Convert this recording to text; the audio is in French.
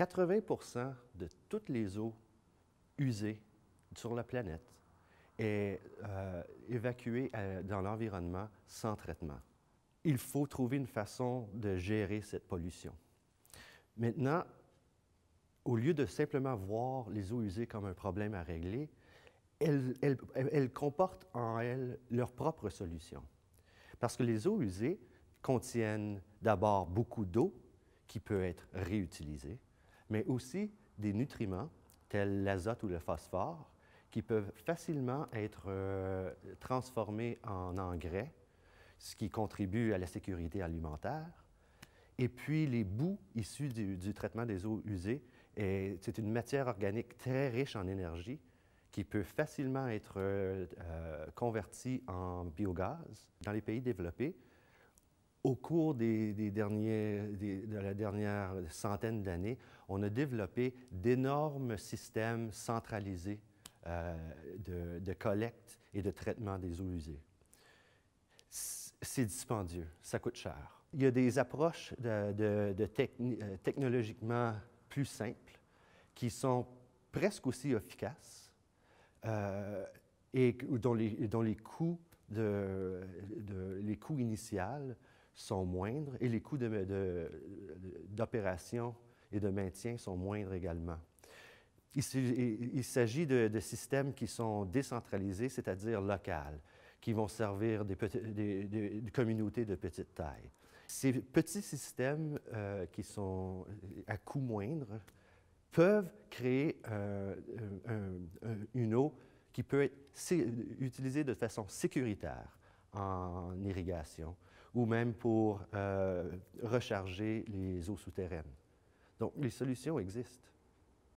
80 de toutes les eaux usées sur la planète est euh, évacuée euh, dans l'environnement sans traitement. Il faut trouver une façon de gérer cette pollution. Maintenant, au lieu de simplement voir les eaux usées comme un problème à régler, elles comportent en elles leur propre solution. Parce que les eaux usées contiennent d'abord beaucoup d'eau qui peut être réutilisée, mais aussi des nutriments tels l'azote ou le phosphore qui peuvent facilement être euh, transformés en engrais, ce qui contribue à la sécurité alimentaire. Et puis les boues issues du, traitement des eaux usées, c'est une matière organique très riche en énergie qui peut facilement être euh, euh, convertie en biogaz. Dans les pays développés, au cours des, derniers, de la dernière centaine d'années, on a développé d'énormes systèmes centralisés euh, de, collecte et de traitement des eaux usées. C'est dispendieux, ça coûte cher. Il y a des approches de, euh, technologiquement plus simples qui sont presque aussi efficaces euh, et dont les, coûts de, les coûts initiaux sont moindres et les coûts d'opération et de maintien sont moindres également. Il, s'agit de, systèmes qui sont décentralisés, c'est-à-dire locaux, qui vont servir des, communautés de petite taille. Ces petits systèmes euh, qui sont à coût moindre peuvent créer euh, une eau qui peut être utilisée de façon sécuritaire en irrigation ou même pour euh, recharger les eaux souterraines. Donc, les solutions existent.